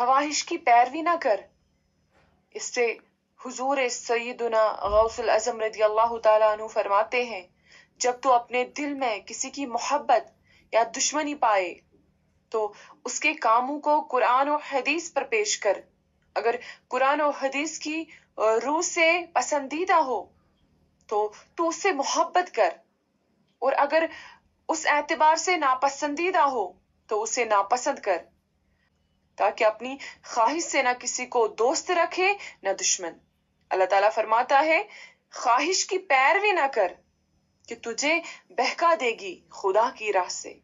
ख्वाहिश की पैरवी ना कर इससे हुजूर सईदना गौसल अजम रदी अल्लाह तु फरमाते हैं जब तो अपने दिल में किसी की मोहब्बत या दुश्मनी पाए तो उसके कामों को कुरान और हदीस पर पेश कर अगर कुरान और हदीस की रूह से पसंदीदा हो तो तू उससे मोहब्बत कर और अगर उस एतबार से नापसंदीदा हो तो उसे नापसंद कर ताकि अपनी ख्वाहिश से ना किसी को दोस्त रखे ना दुश्मन अल्लाह ताला फरमाता है ख्वाहिश की पैरवी ना कर कि तुझे बहका देगी खुदा की राह से